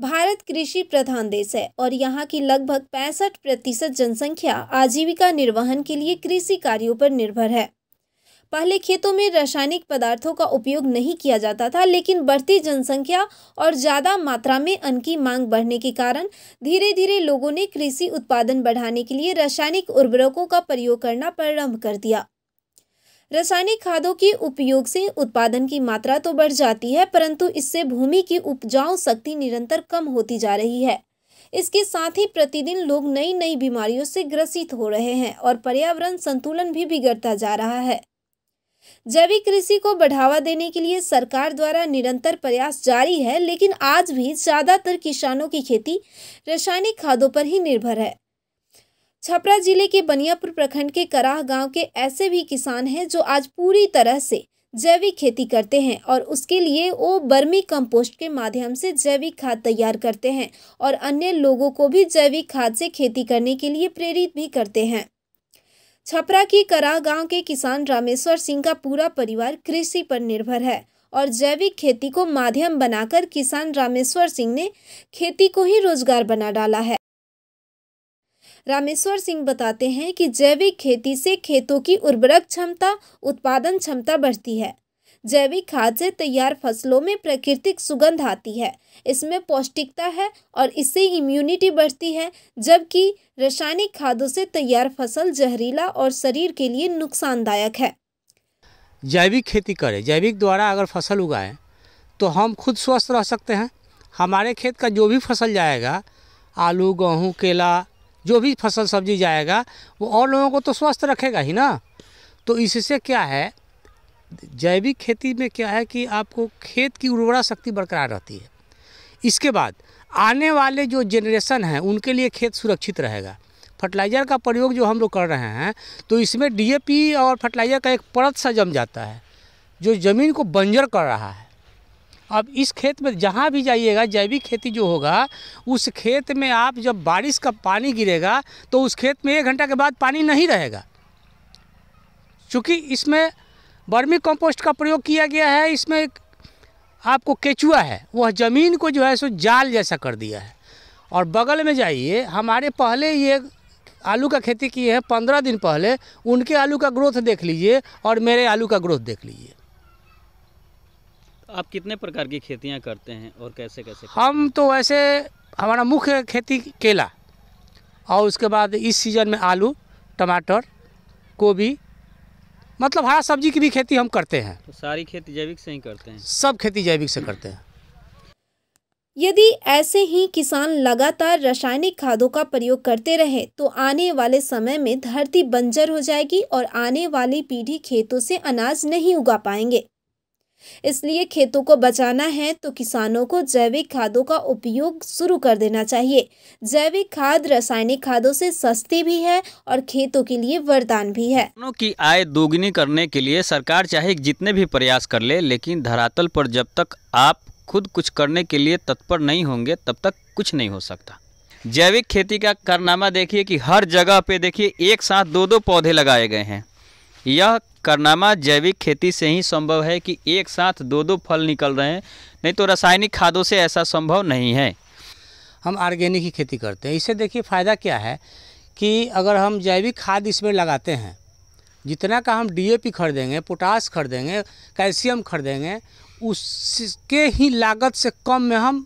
भारत कृषि प्रधान देश है और यहाँ की लगभग पैंसठ प्रतिशत जनसंख्या आजीविका निर्वहन के लिए कृषि कार्यों पर निर्भर है पहले खेतों में रासायनिक पदार्थों का उपयोग नहीं किया जाता था लेकिन बढ़ती जनसंख्या और ज़्यादा मात्रा में अन्न की मांग बढ़ने के कारण धीरे धीरे लोगों ने कृषि उत्पादन बढ़ाने के लिए रासायनिक उर्वरकों का प्रयोग करना प्रारंभ कर दिया रासायनिक खादों के उपयोग से उत्पादन की मात्रा तो बढ़ जाती है परंतु इससे भूमि की उपजाऊ शक्ति निरंतर कम होती जा रही है इसके साथ ही प्रतिदिन लोग नई नई बीमारियों से ग्रसित हो रहे हैं और पर्यावरण संतुलन भी बिगड़ता जा रहा है जैविक कृषि को बढ़ावा देने के लिए सरकार द्वारा निरंतर प्रयास जारी है लेकिन आज भी ज़्यादातर किसानों की खेती रासायनिक खादों पर ही निर्भर है छपरा जिले के बनियापुर प्रखंड के कराह गांव के ऐसे भी किसान हैं जो आज पूरी तरह से जैविक खेती करते हैं और उसके लिए वो बर्मी कंपोस्ट के माध्यम से जैविक खाद तैयार करते हैं और अन्य लोगों को भी जैविक खाद से खेती करने के लिए प्रेरित भी करते हैं छपरा के कराह गांव के किसान रामेश्वर सिंह का पूरा परिवार कृषि पर निर्भर है और जैविक खेती को माध्यम बनाकर किसान रामेश्वर सिंह ने खेती को ही रोजगार बना डाला है रामेश्वर सिंह बताते हैं कि जैविक खेती से खेतों की उर्वरक क्षमता उत्पादन क्षमता बढ़ती है जैविक खाद से तैयार फसलों में प्राकृतिक सुगंध आती है इसमें पौष्टिकता है और इससे इम्यूनिटी बढ़ती है जबकि रासायनिक खादों से तैयार फसल जहरीला और शरीर के लिए नुकसानदायक है जैविक खेती करें जैविक द्वारा अगर फसल उगाएं तो हम खुद स्वस्थ रह सकते हैं हमारे खेत का जो भी फसल जाएगा आलू गेहूँ केला जो भी फसल सब्जी जाएगा वो और लोगों को तो स्वस्थ रखेगा ही ना तो इससे क्या है जैविक खेती में क्या है कि आपको खेत की उर्वरा शक्ति बरकरार रहती है इसके बाद आने वाले जो जनरेशन हैं उनके लिए खेत सुरक्षित रहेगा फर्टिलाइज़र का प्रयोग जो हम लोग कर रहे हैं तो इसमें डीएपी और फर्टिलाइज़र का एक परत सा जम जाता है जो ज़मीन को बंजर कर रहा है अब इस खेत में जहाँ भी जाइएगा जैविक खेती जो होगा उस खेत में आप जब बारिश का पानी गिरेगा तो उस खेत में एक घंटा के बाद पानी नहीं रहेगा चूँकि इसमें बर्मी कंपोस्ट का प्रयोग किया गया है इसमें आपको केचुआ है वह ज़मीन को जो है सो जाल जैसा कर दिया है और बगल में जाइए हमारे पहले ये आलू का खेती किए हैं पंद्रह दिन पहले उनके आलू का ग्रोथ देख लीजिए और मेरे आलू का ग्रोथ देख लीजिए आप कितने प्रकार की खेतियाँ करते हैं और कैसे कैसे हम तो वैसे हमारा मुख्य खेती केला और उसके बाद इस सीज़न में आलू टमाटर गोभी मतलब हरा सब्जी की भी खेती हम करते हैं तो सारी खेती जैविक से ही करते हैं सब खेती जैविक से करते हैं यदि ऐसे ही किसान लगातार रासायनिक खादों का प्रयोग करते रहे तो आने वाले समय में धरती बंजर हो जाएगी और आने वाली पीढ़ी खेतों से अनाज नहीं उगा पाएंगे इसलिए खेतों को बचाना है तो किसानों को जैविक खादों का उपयोग शुरू कर देना चाहिए जैविक खाद रासायनिक खादों से सस्ती भी है और खेतों के लिए वरदान भी है की आय दोगुनी करने के लिए सरकार चाहे जितने भी प्रयास कर ले, लेकिन धरातल पर जब तक आप खुद कुछ करने के लिए तत्पर नहीं होंगे तब तक कुछ नहीं हो सकता जैविक खेती का कारनामा देखिए कि हर जगह पे देखिए एक साथ दो दो पौधे लगाए गए हैं यह करनामा जैविक खेती से ही संभव है कि एक साथ दो दो फल निकल रहे हैं नहीं तो रासायनिक खादों से ऐसा संभव नहीं है हम ऑर्गेनिक ही खेती करते हैं इससे देखिए फ़ायदा क्या है कि अगर हम जैविक खाद इसमें लगाते हैं जितना का हम डीएपी खरीदेंगे पोटास खरीदेंगे कैल्शियम खरीदेंगे उसके ही लागत से कम में हम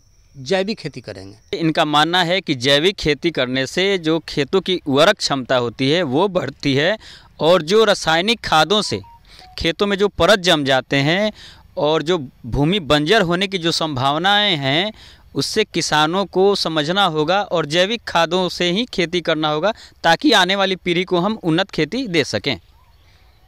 जैविक खेती करेंगे इनका मानना है कि जैविक खेती करने से जो खेतों की उर्वरक क्षमता होती है वो बढ़ती है और जो रासायनिक खादों से खेतों में जो परत जम जाते हैं और जो भूमि बंजर होने की जो संभावनाएं हैं उससे किसानों को समझना होगा और जैविक खादों से ही खेती करना होगा ताकि आने वाली पीढ़ी को हम उन्नत खेती दे सकें